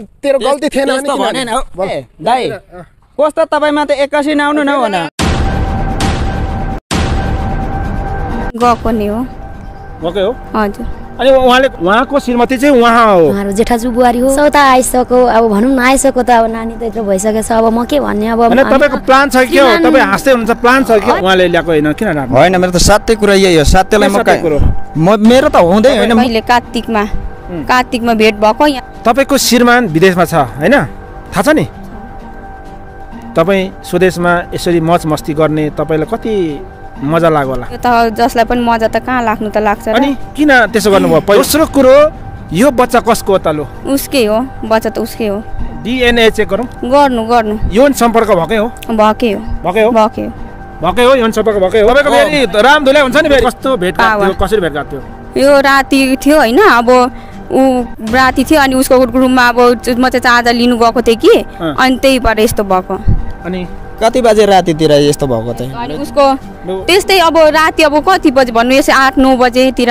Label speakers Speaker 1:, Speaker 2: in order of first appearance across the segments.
Speaker 1: तेरो गल्ती थिएन ए दाइ कस्तो तपाईँमा त एक्कासी नआउनु न न
Speaker 2: गएको नि हो गएकै हो हजुर
Speaker 3: अनि उहाँले उहाँको श्रीमती चाहिँ उहाँ हो उहाँहरू
Speaker 2: जेठाजु बुहारी हो सौता आइसक्यो अब भनौँ न आइसक्यो त अब नानी त यत्रो भइसकेको छ अब म के भन्ने अब तपाईँको
Speaker 3: प्लान छ के हो तपाईँ हाँस्दै हुनुहुन्छ प्लान छ के उहाँले ल्याएको होइन किन राख्नु होइन मेरो त सातै कुरा यही हो सातैलाई म कुरो म मेरो त हुँदै होइन
Speaker 4: मैले कार्तिकमा कार्तिकमा भेट भएको यहाँ
Speaker 3: तपाईँको श्रीमान विदेशमा छ होइन थाहा छ नि तपाईँ स्वदेशमा यसरी मच मस्ती गर्ने तपाईँलाई कति मजा लाग्यो होला
Speaker 4: त जसलाई पनि मजा त कहाँ लाग्नु त लाग्छ अनि
Speaker 3: किन त्यसो गर्नुभयो दोस्रो कुरो यो बच्चा कसको हो त लो
Speaker 4: उसकै हो बच्चा त उसकै हो
Speaker 3: डिएनए चेक गरौँ गर्नु गर्नु यौन सम्पर्क भएकै हो भएकै हो भएकै हो भएकै हो भएकै हो यौन सम्पर्क भएकै हो तपाईँको फेरि रामधुला हुन्छ नि कस्तो भेटघाट कसरी भेटघाट थियो
Speaker 4: यो राति थियो होइन अब ऊ राति थियो अनि उसको रुममा अब म चाहिँ चार्जर लिनु गएको थिएँ कि अनि त्यही भएर यस्तो भएको
Speaker 3: अनि कति बजे रातितिर यस्तो भएको
Speaker 4: चाहिँ उसको त्यस्तै अब राति अब कति बजे भन्नु यसै आठ नौ बजेतिर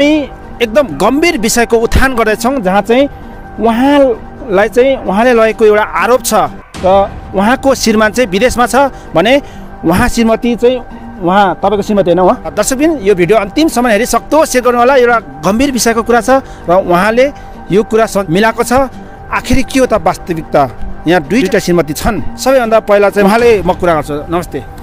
Speaker 3: हामी एकदम गम्भीर विषयको उत्थान गर्दैछौँ जहाँ चाहिँ उहाँलाई चाहिँ उहाँले लगेको एउटा आरोप छ र उहाँको श्रीमान चाहिँ विदेशमा छ भने उहाँ श्रीमती चाहिँ उहाँ तपाईँको श्रीमती होइन उहाँ दर्शकबिन यो भिडियो अन्तिमसम्म समय सक्दो सेयर गर्नु होला एउटा गम्भीर विषयको कुरा छ र उहाँले यो कुरा मिलाएको छ आखिर के हो त वास्तविकता यहाँ दुईवटा श्रीमती छन् सबैभन्दा पहिला चाहिँ उहाँले म कुरा गर्छु नमस्ते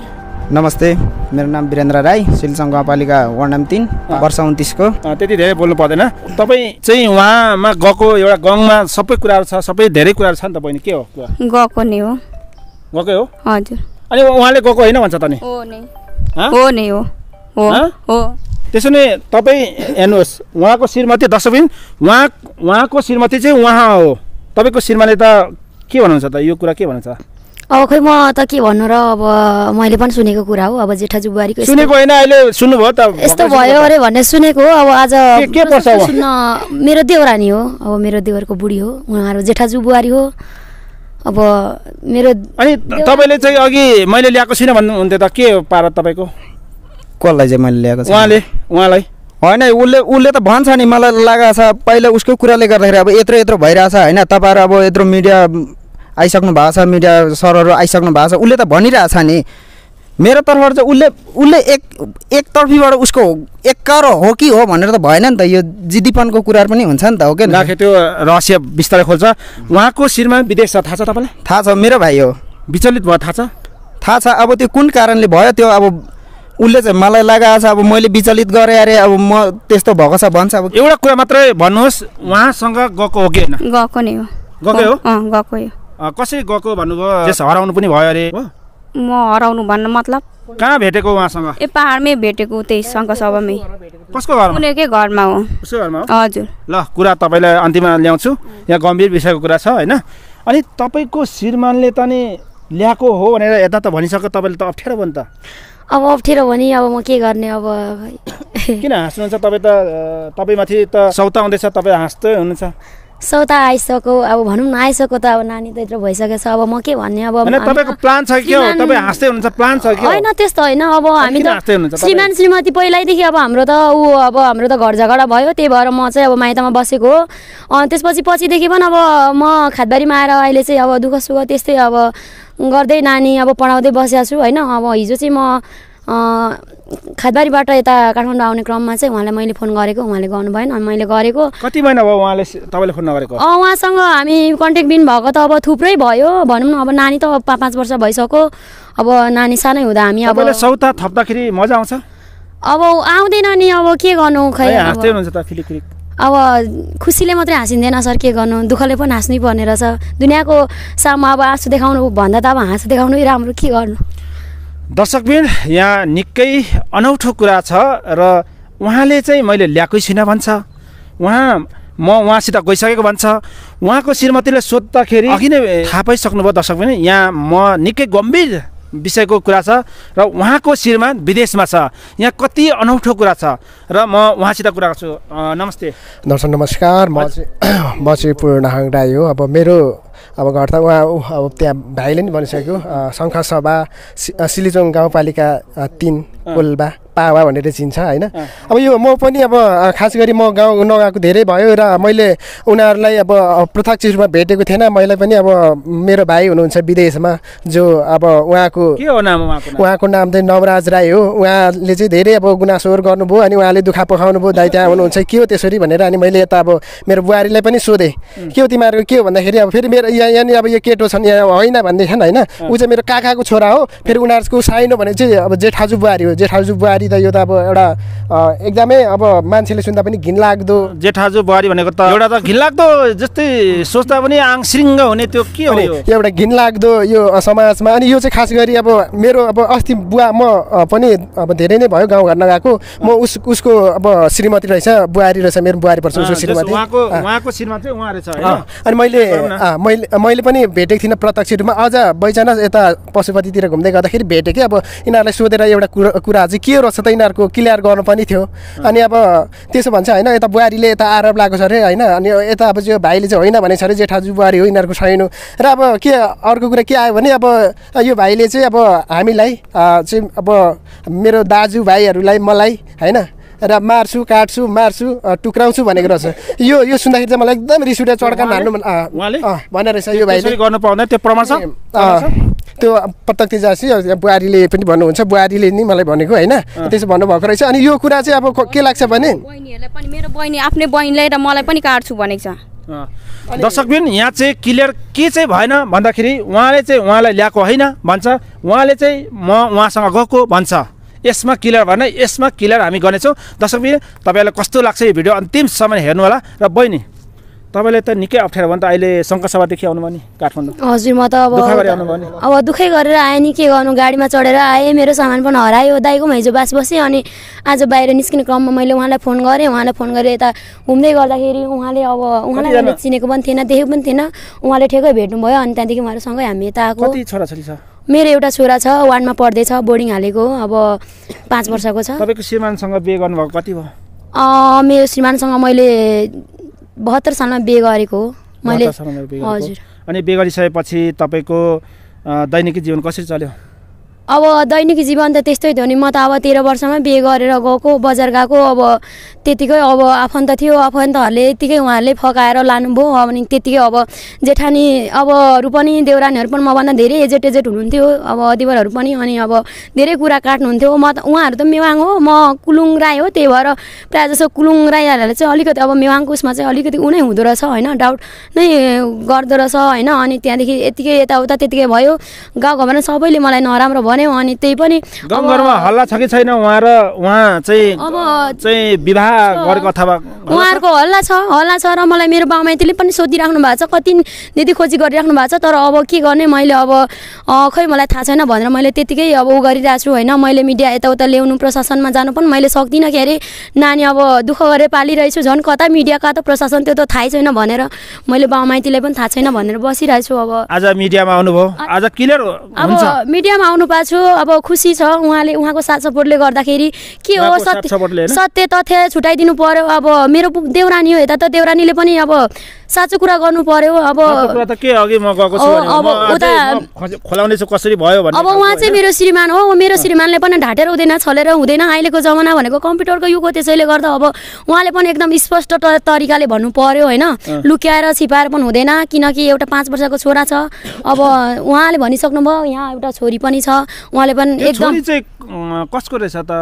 Speaker 1: नमस्ते मेरो नाम वीरेन्द्र राई सिलसङ गाउँपालिका वार्ड नम्बर तिन वर्ष उन्तिसको
Speaker 3: त्यति धेरै बोल्नु पर्दैन तपाईँ चाहिँ उहाँमा गएको एउटा गाउँमा सबै कुराहरू छ सबै धेरै कुराहरू छ नि त बहिनी के हो
Speaker 4: गएको नि हो गएकै हो हजुर
Speaker 3: अनि उहाँले गएको होइन भन्छ त नि हो नि हो हो त्यसो नै तपाईँ हेर्नुहोस् उहाँको श्रीमती दशबिन उहाँ उहाँको श्रीमती चाहिँ उहाँ हो तपाईँको श्रीमाले त के भन्नुहुन्छ त यो कुरा के भन्नुहुन्छ
Speaker 2: अब खोइ म त के भन्नु र अब मैले पनि सुनेको कुरा हो अब जेठा जुबारीको सुनेको
Speaker 3: होइन अहिले सुन्नुभयो त यस्तो भयो अरे
Speaker 2: भन्ने सुनेको हो अब आज के सुन्न मेरो देवरानी हो अब मेरो देवरको बुढी हो उहाँहरू जेठा बुहारी हो अब मेरो अनि
Speaker 3: तपाईँले चाहिँ अघि मैले ल्याएको छुइनँ भन्नुहुन्थ्यो त के पारा तपाईँको
Speaker 1: कसलाई चाहिँ मैले ल्याएको
Speaker 3: उहाँले उहाँलाई होइन उसले उसले त भन्छ नि मलाई लागेको छ पहिला उसको कुराले गर्दाखेरि
Speaker 1: अब यत्रो यत्रो भइरहेछ होइन तपाईँहरू अब यत्रो मिडिया आइसक्नु भएको छ मिडिया सरहरू आइसक्नु भएको छ उसले त भनिरहेछ नि मेरो तर्फबाट चाहिँ उसले उसले एक एकतर्फीबाट उसको एक्कार हो कि हो भनेर त भएन नि त यो जिद्दीपनको कुराहरू पनि हुन्छ नि त हो कि राखे त्यो रहस्य बिस्तारै खोल्छ उहाँको शिरमा विदेश छ थाहा छ तपाईँलाई थाहा छ मेरो भाइ हो विचलित भयो थाहा छ थाहा छ अब त्यो कुन कारणले भयो त्यो अब उसले चाहिँ मलाई लागेको छ अब मैले
Speaker 3: विचलित गरेँ अरे अब म त्यस्तो भएको छ भन्छ अब एउटा कुरा मात्रै भन्नुहोस् उहाँसँग गएको हो कि होइन गएको नै हो गएकै हो गएको कसरी गएको भन्नुभयो हराउनु पनि भयो अरे
Speaker 4: म हराउनु भन्न मतलब
Speaker 3: कहाँ भेटेको उहाँसँग
Speaker 4: ए पाहाडमै भेटेको त्यही शङ्कर सभामै कसको घरमा उनीहरूकै घरमा हो उसको घरमा हजुर
Speaker 3: ल कुरा तपाईँलाई अन्तिममा ल्याउँछु यहाँ गम्भीर विषयको कुरा छ होइन अनि तपाईँको श्रीमानले त नि ल्याएको हो भनेर यता त भनिसक्यो तपाईँले त अप्ठ्यारो भयो नि त
Speaker 2: अब अप्ठ्यारो भने अब म के गर्ने अब
Speaker 3: किन हाँस्नुहुन्छ तपाईँ त तपाईँमाथि त सौता आउँदैछ तपाईँ हाँस्दै हुनुहुन्छ
Speaker 2: सौ त आइसक्यो अब भनौँ न आइसक्यो त अब नानी त यत्रो भइसकेको छ अब म के भन्ने अब प्लान छ होइन
Speaker 3: त्यस्तो
Speaker 2: होइन अब हामी त श्रीमान श्रीमती पहिल्यैदेखि अब हाम्रो त ऊ अब हाम्रो त घर झगडा भयो त्यही भएर म चाहिँ अब माइतमा बसेको हो अनि त्यसपछि पछिदेखि पनि अब म खातबारीमा आएर अहिले चाहिँ अब दुःख सुख त्यस्तै अब गर्दै नानी अब पढाउँदै बसिरहेको छु होइन अब हिजो चाहिँ म खादबारीबाट यता काठमाडौँ आउने क्रममा चाहिँ उहाँलाई मैले फोन गरेको उहाँले गर्नु भएन अनि मैले गरेको
Speaker 3: कति महिना भयो उहाँले तपाईँले फोन नगरेको
Speaker 2: उहाँसँग हामी कन्ट्याक्ट दिन भएको त अब थुप्रै भयो भनौँ न अब नानी त पाँच पाँच वर्ष भइसक्यो अब नानी सानै हुँदा हामी अब
Speaker 3: सौता थप्दाखेरि मजा आउँछ अब
Speaker 2: आउँदैन नि अब के गर्नु खै
Speaker 3: अब
Speaker 2: खुसीले मात्रै हाँसिँदैन सर के गर्नु दुःखले पनि हाँस्नै पर्ने रहेछ दुनियाँको सामु अब आँसु देखाउनु भन्दा त अब हाँसु देखाउनु राम्रो के गर्नु
Speaker 3: दर्शकबिन यहाँ निकै अनौठो कुरा छ र उहाँले चाहिँ मैले ल्याएकै छुइनँ भन्छ उहाँ म उहाँसित गइसकेको भन्छ उहाँको श्रीमतीले सोद्धाखेरि अघि नै थाहा पाइसक्नुभयो दर्शकबिन यहाँ म निकै गम्भीर विषयको कुरा छ र उहाँको श्रीमान विदेशमा छ यहाँ कति अनौठो कुरा छ र म उहाँसित कुरा गर्छु नमस्ते
Speaker 5: दर्शन नमस्कार म चाहिँ म चाहिँ पूर्ण हाङ राई हो अब मेरो अब घर त उहाँ अब त्यहाँ भाइले नि भनिसक्यो शङ्खर सभा सि सिलिचोङ गाउँपालिका तिन कोल्बा पावा भनेर चिन्छ होइन अब यो म पनि अब खास गरी म गाउँ नगएको धेरै भयो र मैले उनीहरूलाई अब प्रत्यक्ष रूपमा भेटेको थिएन मैले पनि अब मेरो भाइ हुनुहुन्छ विदेशमा जो अब उहाँको उहाँको नाम चाहिँ नवराज राई हो उहाँले चाहिँ धेरै अब गुनासोहरू गर्नुभयो अनि उहाँले दुःख पखाउनु भयो दाइ त्यहाँ हुनुहुन्छ के हो त्यसरी भनेर अनि मैले यता अब मेरो बुहारीलाई पनि सोधेँ के हो तिमीहरूको के हो भन्दाखेरि अब फेरि मेरो यहाँ यहाँनिर अब यो केटो छन् यहाँ होइन भनेदेखि होइन ऊ चाहिँ मेरो काकाको छोरा हो फेरि उनीहरूको साइनो भने चाहिँ अब जेठाजु बुहारी हो जेठाजु बुहारी त यो त अब एउटा एकदमै अब मान्छेले सुन्दा पनि घिनलाग्दो
Speaker 3: जेठाजु बुहारी भनेको त एउटा त घिनलाग्दो जस्तै सोच्दा पनि आङसिङ्ग हुने त्यो के हो यो
Speaker 5: एउटा घिनलाग्दो यो समाजमा अनि यो चाहिँ खास गरी अब मेरो अब अस्ति बुवा म पनि अब धेरै नै भयो गाउँ घरमा गएको म उस उसको अब श्रीमती रहेछ बुहारी रहेछ मेरो बुहारी पर्छ उसको
Speaker 3: श्रीमती अनि मैले
Speaker 5: मैले मैले पनि भेटेको थिइनँ प्रत्यक्ष रूपमा अझ बैचानस यता पशुपतितिर घुम्दै गर्दाखेरि भेटेँ कि अब यिनीहरूलाई सोधेर एउटा कुरा कुरा चाहिँ के रहेछ छ त यिनीहरूको क्लियर गर्नु पनि थियो अनि अब त्यसो भन्छ होइन यता बुहारीले यता आरोप लगाएको छ अरे होइन अनि यता अब जो भाइले चाहिँ होइन भनेको छ अरे जेठाजु बुहारी हो यिनीहरूको छैन र अब के अर्को कुरा के आयो भने अब यो भाइले चाहिँ अब हामीलाई चाहिँ अब मेरो दाजुभाइहरूलाई मलाई होइन र मार्छु काट्छु मार्छु टुक्राउँछु भनेको रहेछ यो यो सुन्दाखेरि चाहिँ मलाई एकदम रिस उठ्यो चड्का मार्नु भनेर रहेछ यो भाइले गर्नु पाउँदैन त्यो प्रमाण छ त्यो प्रत्यक्ष जासी बुहारीले पनि भन्नुहुन्छ बुहारीले नि मलाई भनेको होइन त्यसो भन्नुभएको रहेछ अनि यो कुरा चाहिँ अब के लाग्छ भने मेरो
Speaker 4: बहिनी आफ्नै बहिनीलाई र मलाई पनि काट्छु भनेको छ
Speaker 3: दर्शकबिन यहाँ चाहिँ क्लियर के चाहिँ भएन भन्दाखेरि उहाँले चाहिँ उहाँलाई ल्याएको होइन भन्छ उहाँले चाहिँ म उहाँसँग गएको भन्छ यसमा क्लियर भएन यसमा क्लियर हामी गर्नेछौँ दर्शकबिन तपाईँहरूलाई कस्तो लाग्छ यो भिडियो अन्तिमसम्म हेर्नु होला र बहिनी तपाईँले त निकै अप्ठ्यारो भयो नि त अहिले शङ्करसभादेखि आउनुभयो नि काठमाडौँ
Speaker 2: हजुर म त अब अब दुःखै गरेर आएँ नि के गर्नु गाडीमा चढेर आएँ मेरो सामान पनि हरायो दाइकोमा हिजो बास बसेँ अनि आज बाहिर निस्किने क्रममा मैले उहाँलाई फोन गरेँ उहाँलाई फोन गरेँ यता घुम्दै गर्दाखेरि उहाँले अब उहाँलाई चिनेको पनि थिएन देखेको पनि थिएन उहाँले ठेकै भेट्नुभयो अनि त्यहाँदेखि उहाँहरूसँगै हामी यता आएको छोराछोरी छ मेरो एउटा छोरा छ वानमा पढ्दैछ बोर्डिङ हालेको अब पाँच वर्षको छ
Speaker 3: तपाईँको श्रीमानसँग बिहे गर्नुभएको कति
Speaker 2: भयो मेरो श्रीमानसँग मैले बहत्तर सालमा बिहे गरेको हो मैले
Speaker 3: हजुर अनि बिहे गरिसकेपछि तपाईँको दैनिकी जीवन कसरी चल्यो
Speaker 2: अब दैनिक जीवन त त्यस्तै थियो नि म त अब तेह्र वर्षमा बिहे गरेर गएको बजार गएको अब त्यतिकै अब आफन्त थियो आफन्तहरूले यतिकै उहाँहरूले फकाएर लानुभयो अनि त्यतिकै अब जेठानी अबहरू पनि देउरानीहरू पनि मभन्दा धेरै एजेट एजेट हुनुहुन्थ्यो अब अधिवरहरू पनि अनि अब धेरै कुरा काट्नुहुन्थ्यो म त उहाँहरू त मेवाङ हो म कुलुङ राई हो त्यही भएर प्रायः जसो कुलुङ राईहरूलाई चाहिँ अलिकति अब मेवाङको उसमा चाहिँ अलिकति उनै हुँदो रहेछ होइन डाउट नै गर्दो रहेछ होइन अनि त्यहाँदेखि यतिकै यताउता त्यतिकै भयो गाउँ घरमा सबैले मलाई नराम्रो भयो भन्यौँ अनि त्यही पनि हल्ला
Speaker 3: छ कि छैन उहाँ र उहाँ चाहिँ
Speaker 2: चाहिँ
Speaker 3: विवाह गरेको अथवा उहाँहरूको
Speaker 2: हल्ला छ हल्ला छ र मलाई मेरो माइतीले पनि सोधिराख्नु भएको छ कति दिदी खोजी गरिराख्नु भएको छ तर अब के गर्ने मैले अब खै मलाई थाहा छैन भनेर मैले त्यतिकै अब ऊ गरिरहेको छु होइन मैले मिडिया यताउता ल्याउनु प्रशासनमा जानु पनि मैले सक्दिनँ के अरे नानी अब दुःख गरेर पालिरहेछु झन् कता मिडिया कता प्रशासन त्यो त थाहै छैन भनेर मैले माइतीलाई पनि थाहा छैन भनेर बसिरहेछु अब
Speaker 3: आज मिडियामा आउनुभयो आज क्लियर अब
Speaker 2: मिडियामा आउनु पाएको छु अब खुसी छ उहाँले उहाँको साथ सपोर्टले गर्दाखेरि के हो सत्य सत्य तथ्य छुट्याइदिनु पर्यो अब मेरो देउरानी हो यता त देउरानीले पनि अब साँचो कुरा गर्नु पर्यो अब अब अब उहाँ चाहिँ मेरो श्रीमान हो मेरो श्रीमानले पनि ढाटेर हुँदैन छलेर हुँदैन अहिलेको जमाना भनेको कम्प्युटरको युग हो त्यसैले गर्दा अब उहाँले पनि एकदम स्पष्ट तरिकाले भन्नु पर्यो होइन लुक्याएर छिपाएर पनि हुँदैन किनकि एउटा पाँच वर्षको छोरा छ अब उहाँले भनिसक्नुभयो यहाँ एउटा
Speaker 5: छोरी पनि छ उहाँले पनि
Speaker 3: एकदम कसको रहेछ त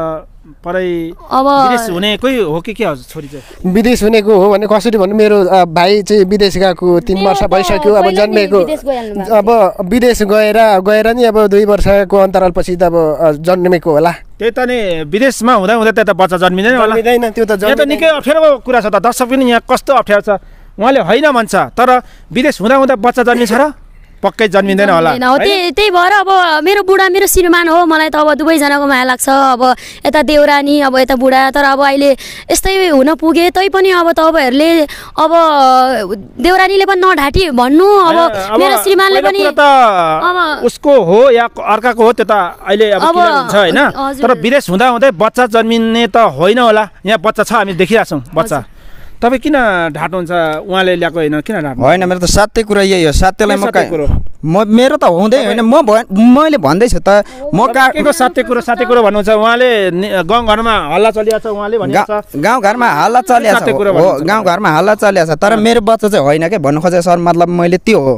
Speaker 3: अब विदेश हुनेकै हो कि के छोरी चाहिँ
Speaker 5: विदेश हुनेको हो भने कसरी भन्नु मेरो भाइ चाहिँ विदेश गएको तिन वर्ष भइसक्यो अब जन्मेको अब विदेश गएर गएर नि अब दुई वर्षको अन्तरालपछि त अब जन्मेको होला
Speaker 3: त्यही त नि विदेशमा हुँदा हुँदा त्यता बच्चा जन्मिँदैन होला त्यो त त निकै अप्ठ्यारो कुरा छ त दर्शक पनि यहाँ कस्तो अप्ठ्यारो छ उहाँले होइन भन्छ तर विदेश हुँदा हुँदा बच्चा जन्मिन्छ र पक्कै जन्मिँदैन होला हो
Speaker 2: त्यही भएर अब मेरो बुढा मेरो श्रीमान हो मलाई त अब दुवैजनाको माया लाग्छ अब यता देउरानी अब यता बुढा तर अब अहिले यस्तै हुन पुगे तै पनि अब तपाईँहरूले अब देउरानीले पनि नढाँटी भन्नु अब मेरो श्रीमानले पनि
Speaker 3: उसको हो या अर्काको हो त्यो त अहिले अब होइन तर विदेश हुँदा हुँदै बच्चा जन्मिने त होइन होला यहाँ बच्चा छ हामी देखिरहेछौँ बच्चा तपाईँ किन ढाँट्नुहुन्छ उहाँले ल्याएको होइन किन ढाँट्नु होइन मेरो त सातै कुरा यही हो सातैलाई म कुरो
Speaker 1: म मेरो त हुँदै होइन म मैले
Speaker 3: भन्दैछु त म काटेको सातै कुरो सातै कुरो भन्नुहुन्छ उहाँले गाउँघरमा हल्ला चलिरहेको छ उहाँले
Speaker 1: गाउँघरमा हल्ला चलिरहेको छ गाउँघरमा हल्ला चलिरहेको तर मेरो बच्चा चाहिँ होइन क्या भन्नु खोजेको सर मतलब मैले त्यो हो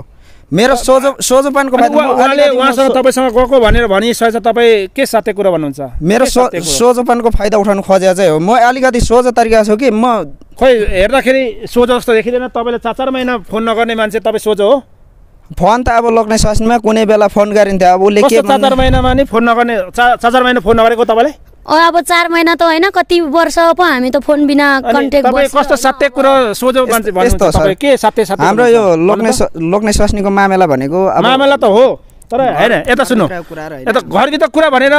Speaker 1: मेरो सोझो सोझोपानको उहाँले उहाँसँग
Speaker 3: तपाईँसँग गएको भनेर भनिसकेछ तपाईँ के सत्य कुरा भन्नुहुन्छ मेरो सो
Speaker 1: फाइदा उठाउनु खोजेको चाहिँ हो म अलिकति सोझो तरिका छु कि म
Speaker 3: खोइ हेर्दाखेरि सोझो जस्तो देखिँदैन तपाईँले चार चार महिना फोन नगर्ने मान्छे तपाईँ सोझो हो फोन त अब लग्ने स्वास्थ्यमा कुनै बेला फोन गरिन्थ्यो अब उसले के चार महिनामा नि फोन नगर्ने चार चार महिना फोन नगरेको तपाईँले
Speaker 2: अब चार महिना त होइन कति वर्ष पो हामी त फोन बिना कन्ट्याक्ट
Speaker 3: सत्य कुरो सोझो के हाम्रो यो
Speaker 1: लोग्ने लोग्ने स्वास्नीको मामेला भनेको मामेला त हो
Speaker 3: तर होइन यता सुन्नु यता घरभित्र कुरा भनेर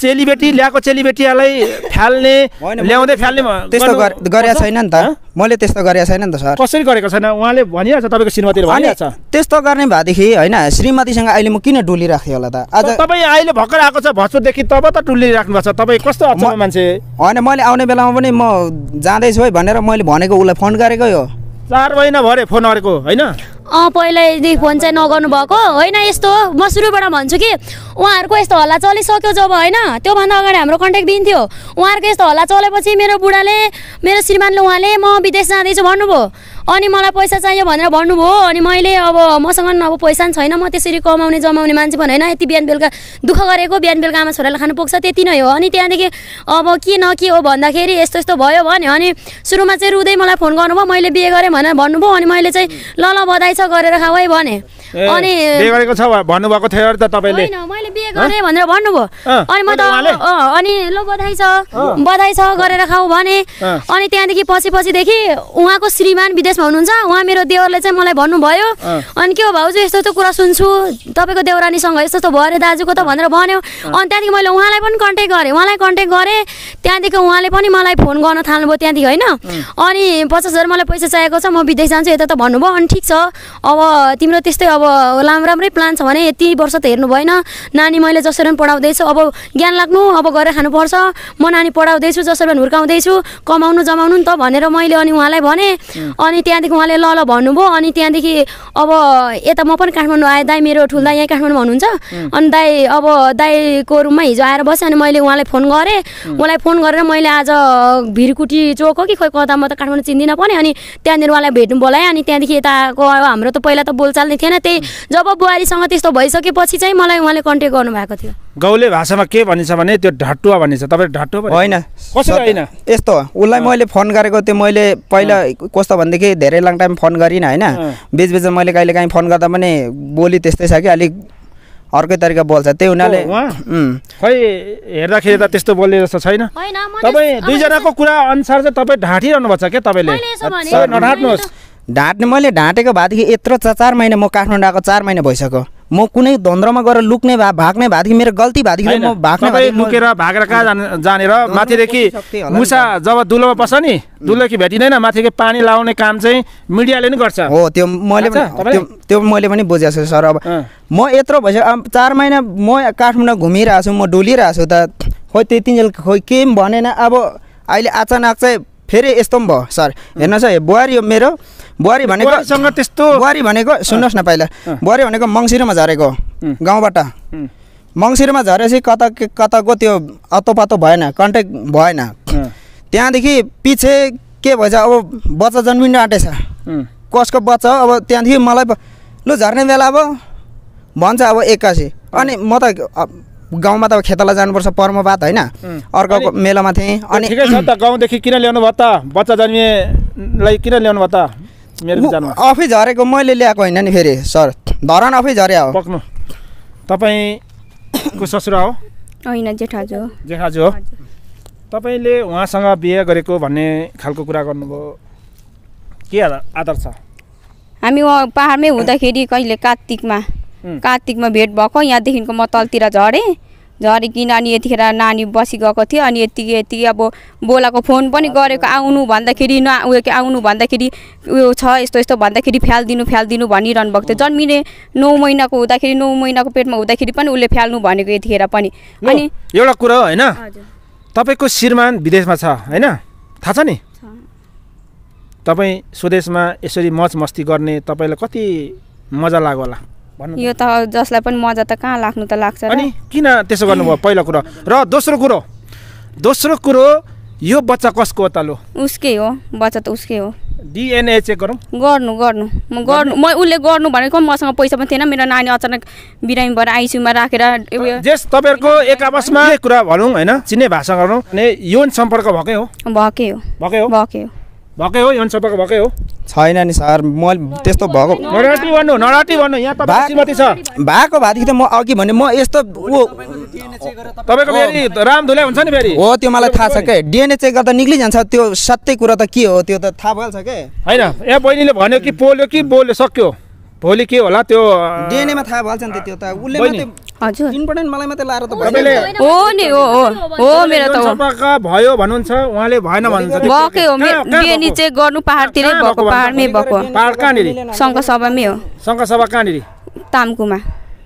Speaker 3: चेलीबेटी ल्याएको चेलीबेटीलाई फ्याल्ने ल्याउँदै फ्याल्ने त्यस्तो
Speaker 1: गरेको छैन नि त मैले त्यस्तो गरेको छैन नि त सर
Speaker 3: कसरी गरेको छैन उहाँले भनिहाल्छ तपाईँको श्रीमतीले भनिहाल्छ त्यस्तो गर्ने भएदेखि होइन
Speaker 1: श्रीमतीसँग अहिले म किन डुलिराखेँ होला त आज
Speaker 3: तपाईँ अहिले भर्खर आएको छ भजपुरदेखि तब त डुलिराख्नु भएको छ तपाईँ कस्तो अचम्म मान्छे होइन मैले
Speaker 1: आउने बेलामा पनि म जाँदैछु है भनेर मैले भनेको उसलाई फोन गरेकै हो चार महिना भरे फोन
Speaker 3: गरेको होइन
Speaker 2: अँ पहिल्यैदेखि फोन चाहिँ नगर्नु भएको होइन यस्तो हो म सुरुबाट भन्छु कि उहाँहरूको यस्तो हल्ला चलिसक्यो जब होइन त्योभन्दा अगाडि हाम्रो कन्ट्याक्ट दिन्थ्यो उहाँहरूको यस्तो हल्ला चलेपछि मेरो बुढाले मेरो श्रीमानले उहाँले म विदेश जाँदैछु भन्नुभयो अनि मलाई पैसा चाहियो भनेर भन्नुभयो अनि मैले अब मसँग अब पैसा छैन म त्यसरी कमाउने जमाउने मान्छे पनि होइन यति बिहान बेलुका दुःख गरेको बिहान बेलुका आमा छोरालाई खानु पुग्छ त्यति नै हो अनि त्यहाँदेखि अब के न के हो भन्दाखेरि यस्तो यस्तो भयो भन्यो अनि सुरुमा चाहिँ रुँदै मलाई फोन गर्नुभयो मैले बिहे गरेँ भनेर भन्नुभयो अनि मैले चाहिँ ल ल बधाई छ गरेर खाऊ है भने
Speaker 3: अनि बिहे गरेको छ भन्नुभएको थियो अरे त तपाईँले मैले
Speaker 5: बिहे गरेँ
Speaker 2: भनेर भन्नुभयो अनि म त अनि लो बधाई छ बधाई छ गरेर खाऊ भने अनि त्यहाँदेखि पछि पछिदेखि उहाँको श्रीमान विदेशमा हुनुहुन्छ उहाँ मेरो देवरले चाहिँ मलाई भन्नुभयो अनि के हो भाउजू यस्तो यस्तो कुरा सुन्छु तपाईँको देवरानीसँग यस्तो यस्तो भयो अरे दाजुको त भनेर भन्यो अनि त्यहाँदेखि मैले उहाँलाई पनि कन्ट्याक्ट गरेँ उहाँलाई कन्ट्याक्ट गरेँ त्यहाँदेखि उहाँले पनि मलाई फोन गर्न थाल्नुभयो त्यहाँदेखि होइन अनि पचास हजार मलाई पैसा चाहिएको छ म विदेश जान्छु यता त भन्नुभयो अनि ठिक छ अब तिम्रो त्यस्तै अब लाम राम्रै प्लान छ भने यति वर्ष त हेर्नु भएन नानी मैले जसरी पनि पढाउँदैछु अब ज्ञान लाग्नु अब गरेर खानुपर्छ म नानी पढाउँदैछु जसरी पनि हुर्काउँदैछु कमाउनु जमाउनु नि त भनेर मैले अनि उहाँलाई भने अनि त्यहाँदेखि उहाँले ल ल भन्नुभयो अनि त्यहाँदेखि अब यता म पनि काठमाडौँ आएँ दाई मेरो ठुल्दा यहाँ काठमाडौँ हुनुहुन्छ अनि दाई अब दाईको रुममा हिजो आएर बसेँ अनि मैले उहाँलाई फोन गरेँ उहाँलाई फोन गरेर मैले आज भिरकुटी चोक हो कि खोइ कता म त काठमाडौँ चिन्दिनँ पनि अनि त्यहाँनिर उहाँलाई भेट्नु बोलाएँ अनि त्यहाँदेखि यताको हाम्रो त पहिला त बोलचाल नै थिएन त्यही जब बुहारीसँग त्यस्तो भइसकेपछि चाहिँ मलाई उहाँले कन्ट्याक्ट गर्नुभएको थियो
Speaker 3: गाउँले भाषामा के भनिन्छ भने त्यो ढट्टुवा भनिन्छ तपाईँ ढट्टुवा होइन होइन
Speaker 1: यस्तो उसलाई मैले फोन गरेको त्यो मैले पहिला कस्तो भनेदेखि धेरै लाङ टाइम फोन गरिनँ होइन बिचबिचमा मैले कहिले काहीँ फोन गर्दा पनि बोली त्यस्तै छ कि अलिक अर्कै तरिका बोल्छ
Speaker 3: त्यही हुनाले खै हेर्दाखेरि त त्यस्तो बोल्ने जस्तो छैन तपाईँ दुईजनाको कुरा अनुसार चाहिँ तपाईँ ढाँटिरहनु भएको छ क्या तपाईँले नढाट्नुहोस् ढाँट्ने मैले ढाँटेको
Speaker 1: भएदेखि यत्रो चार चार महिना म काठमाडौँ आएको चार महिना भइसक्यो म कुनै धन्द्रमा गएर लुक्ने भए भाग्ने
Speaker 3: भएदेखि मेरो गल्ती भएदेखि म भाग्ने लुकेर भागेर कहाँ जानेर माथिदेखि मुसा जब दुलोमा पस्छ नि दुलो कि भेटिँदैन माथिदेखि पानी लाउने काम चाहिँ मिडियाले नि गर्छ हो त्यो मैले पनि
Speaker 1: त्यो मैले पनि बुझेको छु सर अब म यत्रो भइसक्यो अब चार महिना म काठमाडौँ घुमिरहेको छु म डुलिरहेको छु त खोइ त्यति खोइ केही पनि भनेन अब अहिले अचानक चाहिँ फेरि यस्तो पनि भयो सर हेर्नुहोस् है बुहारी मेरो बुहारी भनेको सँग त्यस्तो बुहारी भनेको सुन्नुहोस् न पहिला बुहारी भनेको मङ्सिरमा झरेको गाउँबाट मङ्सिरमा झरेपछि कता कताको त्यो अतोपातो भएन कन्ट्याक्ट भएन त्यहाँदेखि पछि के भएछ अब बच्चा जन्मिनु आँटेछ कसको बच्चा अब त्यहाँदेखि मलाई लु झर्ने बेला अब भन्छ अब एक्कासी अनि म त गाउँमा त खेतला जानुपर्छ पर्मपात होइन अर्को मेलामा थिएँ अनि छ
Speaker 3: त गाउँदेखि किन ल्याउनु भयो त बच्चा जन्मिएलाई किन ल्याउनु भयो त अफै
Speaker 1: झरेको मैले ल्याएको होइन नि फेरि सर धरान आफै झरे हो पक्नु
Speaker 3: तपाईँको ससुरा हो
Speaker 4: होइन जेठाजु
Speaker 3: जेठाजु हो तपाईँले उहाँसँग बिहे गरेको भन्ने खालको कुरा गर्नुभयो के आदर छ
Speaker 4: हामी पाहाडमै हुँदाखेरि कहिले कार्तिकमा कार्तिकमा भेट भएको यहाँदेखिको म तलतिर झरेँ झरिकन अनि यतिखेर नानी बसिगएको थियो अनि यतिकै यति अब बोलाको फोन पनि गरेको आउनु भन्दाखेरि न उयो के आउनु भन्दाखेरि उयो छ यस्तो यस्तो भन्दाखेरि फ्यालिदिनु फ्यालिदिनु भनिरहनु भएको थियो जन्मिने नौ महिनाको हुँदाखेरि नौ महिनाको पेटमा हुँदाखेरि पनि उसले फ्याल्नु भनेको यतिखेर पनि अनि
Speaker 3: एउटा कुरो होइन तपाईँको श्रीमान विदेशमा छ होइन थाहा छ नि तपाईँ स्वदेशमा यसरी मज मस्ती गर्ने तपाईँलाई कति मजा लाग्यो होला
Speaker 4: यो त जसलाई पनि मजा त कहाँ लाग्नु त लाग्छ अनि
Speaker 3: किन त्यसो गर्नुभयो पहिलो कुरो र दोस्रो कुरो दोस्रो कुरो यो बच्चा कसको हो त लु
Speaker 4: उसकै हो बच्चा त उसकै हो
Speaker 3: डिएनए चेक गरौँ गर्नु गर्नु
Speaker 4: म गर्नु म उसले गर्नु भनेको मसँग पैसा पनि थिएन मेरो नानी अचानक बिरामी भएर आइसियुमा राखेर
Speaker 3: तपाईँहरूको एक आपसमा कुरा भनौँ होइन चिन्ने भाषा गरौँ यौन सम्पर्क भएकै हो भएकै हो भएकै हो भएकै हो भएकै हो यहाँ सबको भएकै हो छैन नि सर म
Speaker 1: त्यस्तो भएको नराटी भन्नु नराटी भन्नु यहाँ त श्रीमती छ भएको भएदेखि त म अघि भने म यस्तो ऊ
Speaker 3: तपाईँको फेरि राम धुले हुन्छ नि फेरि हो त्यो मलाई थाहा छ
Speaker 1: के डिएनए चेक गर्दा निक्लिजान्छ त्यो सत्य कुरा त के हो त्यो त थाहा भइहाल्छ के
Speaker 3: होइन ए बहिनीले भन्यो कि पोल्यो कि बोल्यो सक्यो भोलि के होला त्यो डिएनएमा
Speaker 1: थाहा भइहाल्छ नि त्यो त उसले हजुर इम्पोर्टेन्ट मलाई मात्रै लाएर तपाईँले हो नि हो हो मेरो त
Speaker 3: भयो भन्नुहुन्छ उहाँले भएन भन्नुहुन्छ भएकै हो बेनी चाहिँ गर्नु पहाडतिरै भएको पहाडमै भएको पहाड कहाँनिर
Speaker 4: शङ्कर सभामै हो
Speaker 3: शङ्कर सभा कहाँनिर तामकुमा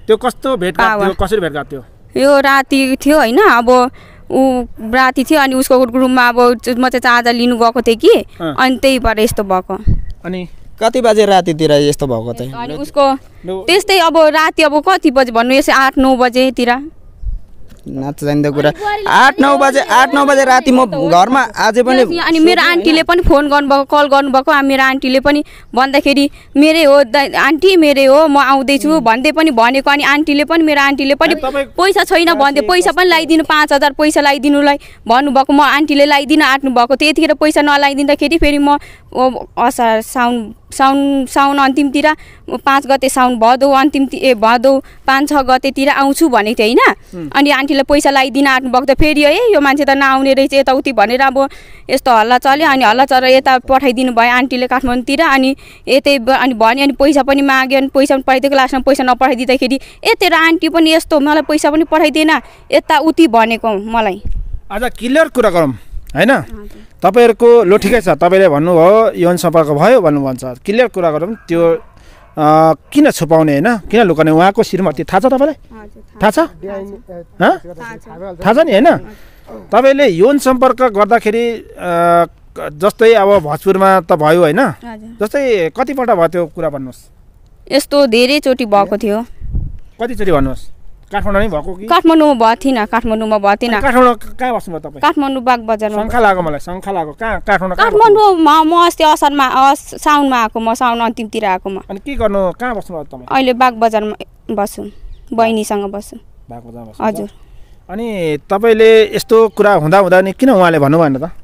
Speaker 3: त्यो कस्तो भेटघाट थियो कसरी भेटघाट थियो
Speaker 4: यो राति थियो होइन अब ऊ राति थियो अनि उसको रुममा अब म चाहिँ चार्जर लिनु गएको थिएँ कि अनि त्यही भएर यस्तो भएको
Speaker 1: अनि कति बजे रातितिर यस्तो भएको चाहिँ
Speaker 4: उसको त्यस्तै अब राति अब कति बजे भन्नु यसो आठ नौ बजेतिर
Speaker 1: नाच्छ जाने कुरा आठ नौ बजे आठ नौ बजे राति म घरमा आज पनि अनि मेरो आन्टीले
Speaker 4: पनि फोन गर्नुभएको कल गर्नुभएको मेरो आन्टीले पनि भन्दाखेरि मेरै हो आन्टी मेरै हो म आउँदैछु भन्दै पनि भनेको अनि आन्टीले पनि मेरो आन्टीले पनि पैसा छैन भन्दै पैसा पनि लगाइदिनु पाँच हजार पैसा लगाइदिनुलाई भन्नुभएको म आन्टीले लगाइदिन आँट्नु भएको त्यतिखेर पैसा नलाइदिँदाखेरि फेरि म असार साउन साउन साउन अन्तिमतिर पाँच गते साउन भदौ अन्तिम ए भदौ पाँच छ गतेतिर आउँछु भनेको थिएँ होइन अनि आन्टीलाई पैसा लगाइदिन आँट्नु भएको त फेरि ए यो मान्छे त नआउने रहेछ यताउति भनेर अब यस्तो हल्ला चल्यो अनि हल्ला चलेर यता पठाइदिनु भयो आन्टीले काठमाडौँतिर अनि यतै अनि भन्यो अनि पैसा पनि माग्यो अनि पैसा पनि पठाइदिएको लास्टमा पैसा नपठाइदिँदाखेरि ए तेरो आन्टी पनि यस्तो मलाई पैसा पनि पठाइदिएन यताउति भनेको मलाई
Speaker 3: आज क्लियर कुरा गरौँ होइन तपाईँहरूको लो ठिकै छ तपाईँले भन्नुभयो यौन सम्पर्क भयो भन्नु भन्छ क्लियर कुरा गरौँ त्यो किन छुपाउने होइन किन लुकाउने उहाँको श्रीमती थाहा छ तपाईँलाई थाहा छ थाहा छ नि होइन तपाईँले यौन सम्पर्क गर्दाखेरि जस्तै अब भजपुरमा त भयो होइन जस्तै कतिपल्ट भयो त्यो कुरा भन्नुहोस्
Speaker 4: यस्तो धेरैचोटि भएको थियो
Speaker 3: कतिचोटि भन्नुहोस् काठमाडौँ नै भएको कि
Speaker 4: काठमाडौँमा भएको थिइनँ काठमाडौँमा भएको थिइनँ काठमाडौँ
Speaker 3: कहाँ बस्नुभयो तपाईँ
Speaker 4: काठमाडौँ बाग बजारमा शङ्खा लाग्यो
Speaker 3: मलाई शङ्खा लाग्यो कहाँ काठमाडौँ
Speaker 4: काठमाडौँमा म अस्ति असारमा साउनमा आएको म साउन अन्तिमतिर आएकोमा म अनि के गर्नु कहाँ बस्नुभयो तपाईँ अहिले बाग बजारमा बसौँ बहिनीसँग बस्छु
Speaker 3: बाग बजारमा हजुर अनि तपाईँले यस्तो कुरा हुँदा हुँदा नि किन उहाँले भन्नुभएन त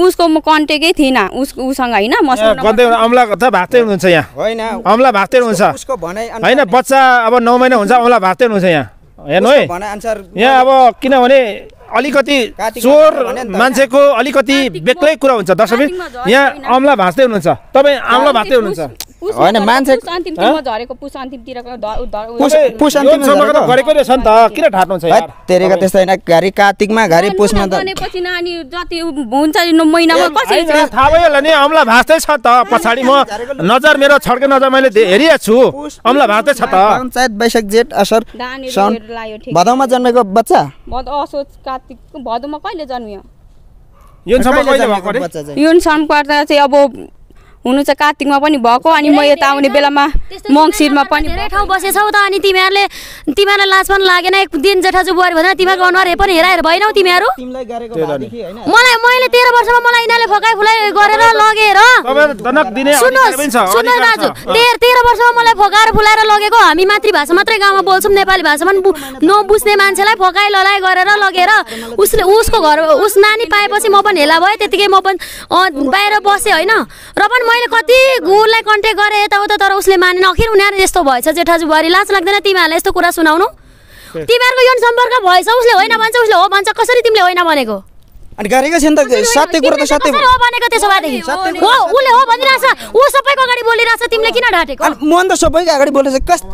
Speaker 4: उसको म कन्ट्याक्टै थिइनँ उस उसँग होइन अम्ला
Speaker 3: त भातै हुनुहुन्छ यहाँ होइन अम्ला भातै हुनुहुन्छ होइन बच्चा अब नौ महिना हुन्छ अम्ला भातै हुनुहुन्छ यहाँ हेर्नु है यहाँ अब किनभने अलिकति चोर मान्छेको अलिकति बेग्लै कुरा हुन्छ दशमी यहाँ अम्ला भाँच्दै हुनुहुन्छ तपाईँ अम्ला भाँच्दै हुनुहुन्छ किन ठाट्नु छ
Speaker 1: त्यस्तो होइन घरि कार्तिकमा
Speaker 3: घरि पुसमा त
Speaker 4: नानी जति हुन्छ
Speaker 3: थाहा भयो नि अम्ला भाँच्दै छ त पछाडि म नजर मेरो नजर मैले छु छ त
Speaker 4: भदौमा जन्मेको बच्चा कार्तिक भदौमा कहिले जन्मियो चाहिँ अब हुनु चाहिँ कार्तिकमा पनि भएको अनि म यता
Speaker 2: आउने बेलामा मङ्सिरमा पनि ठाउँ बसेछौ त अनि तिमीहरूले तिमीहरूलाई लाज पनि लागेन एक दिन जेठाजु बुहारी भन्दा तिमीहरूको अनुहार पनि हेराएर भएनौ तिमीहरू मलाई मैले तेह्र वर्षमा मलाई यिनीहरूले फकाइ फुलाइ गरेर लगेर सुन्नुहोस् दाजु तेह्र तेह्र वर्षमा मलाई फकाएर फुलाएर लगेको हामी मातृभाषा मात्रै गाउँमा बोल्छौँ नेपाली भाषामा नबुझ्ने मान्छेलाई फकाइ लडाइ गरेर लगेर उसले उसको घर उस नानी पाएपछि म पनि हेला भएँ त्यतिकै म पनि बाहिर बसेँ होइन र पनि मैले कति गुरुलाई कन्ट्याक्ट गरेँ यताउता तर उसले मानेन अखिर उनीहरू यस्तो भएछ भरि लाज लाग्दैन तिमीहरूलाई यस्तो कुरा सुनाउनु तिमीहरूको यो सम्पर्क भएछ उसले होइन भन्छ उसले हो भन्छ कसरी तिमीले होइन भनेको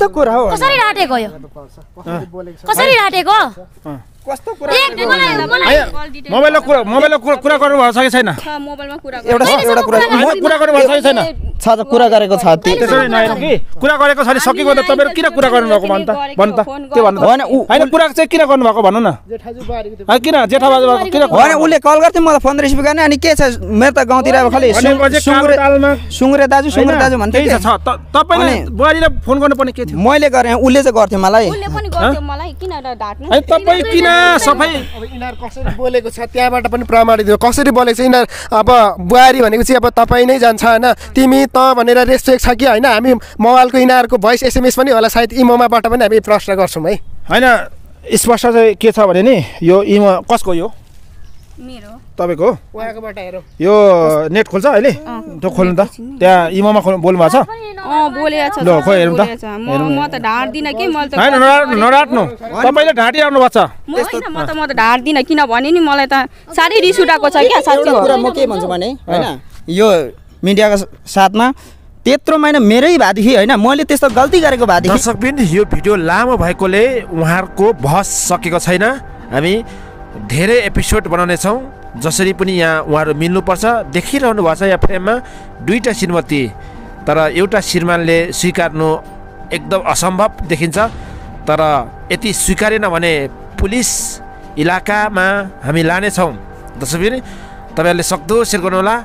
Speaker 1: कसरी ढाटेको कस्तो कुरा
Speaker 3: मोबाइलमा कुरा मोबाइलको कुरा गर्नुभएको छ कि छैन एउटा एउटा कुरा गर्नुभएको छ कि छैन छ त कुरा गरेको छ त्यसरी नहेर कि कुरा गरेको छ सकेको त तपाईँ किन कुरा गर्नुभएको भन्नु त भन्नु त त्यो भन्नु होइन होइन कुरा चाहिँ किन गर्नुभएको भन्नु न किन जेठा बाजु किन होइन उसले कल गर्थ्यो मलाई फोन रिसिभ
Speaker 1: गर्ने अनि के छ मेरो त गाउँतिर अब खालि सुँगुरे दाजु सुँग्रे दाजु भन्थे छ तपाईँले
Speaker 3: बुहारीलाई फोन गर्नुपर्ने के
Speaker 1: थियो मैले गरेँ उसले चाहिँ गर्थ्यो
Speaker 4: मलाई
Speaker 3: तपाईँ किन सफाइ
Speaker 5: कसरी बोलेको छ त्यहाँबाट पनि प्रमाणित कसरी बोलेको छ यिनीहरू अब बुहारी भनेपछि अब तपाईँ नै जान्छ होइन तिमी त भनेर रेस्पेक्ट छ कि होइन हामी मोबाइलको यिनीहरूको भोइस एसएमएस पनि होला सायद इमोमाबाट पनि हामी प्रश्न गर्छौँ है होइन
Speaker 3: स्पष्ट चाहिँ के छ भने नि यो इमो कसको यो तपाईँको यो नेट खोल्छ अहिले त्यो खोल्नु त त्यहाँ इमोमा खोल्नु बोल्नु भएको छ
Speaker 4: ल खोइ हेरौँ त होइन नडाट्नु तपाईँले
Speaker 3: ढाँटी आउनु भएको
Speaker 4: छ म त किनभने नि मलाई त साह्रै रिस उठाएको छ क्या साँच्ची म के भन्छु
Speaker 1: भने होइन यो मिडियाको साथमा त्यत्रो महिना मेरै
Speaker 3: भएदेखि होइन मैले त्यस्तो गल्ती गरेको भएदेखि दर्शकबिन यो भिडियो लामो भएकोले उहाँहरूको बहस सकेको छैन हामी धेरै एपिसोड बनाउनेछौँ जसरी पनि यहाँ उहाँहरू मिल्नुपर्छ देखिरहनु भएको छ यहाँ फ्रेममा दुईवटा श्रीमती तर एउटा श्रीमानले स्वीकार्नु एकदम असम्भव देखिन्छ तर यति स्वीकारेन भने पुलिस इलाकामा हामी लानेछौँ दर्शकबिन तपाईँहरूले सक्दो सेयर गर्नुहोला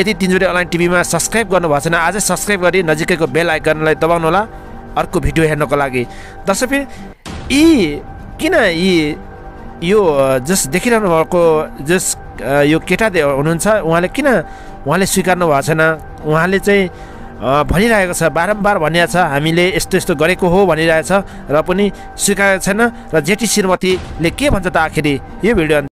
Speaker 3: यदि तिनचोटि अनलाइन टिभीमा सब्सक्राइब गर्नुभएको छैन आजै सब्सक्राइब गरी नजिकैको बेल आइकनलाई दबाउनु होला अर्को भिडियो हेर्नको लागि फेरि यी किन यी यो जस देखिरहनु भएको जस यो केटा हुनुहुन्छ उहाँले किन उहाँले स्वीकार्नु भएको छैन उहाँले चाहिँ भनिरहेको छ बारम्बार भनिरहेको छ हामीले यस्तो यस्तो गरेको हो भनिरहेछ र पनि स्वीकारेको छैन र जेठी श्रीमतीले के भन्छ त आखिरी यो भिडियो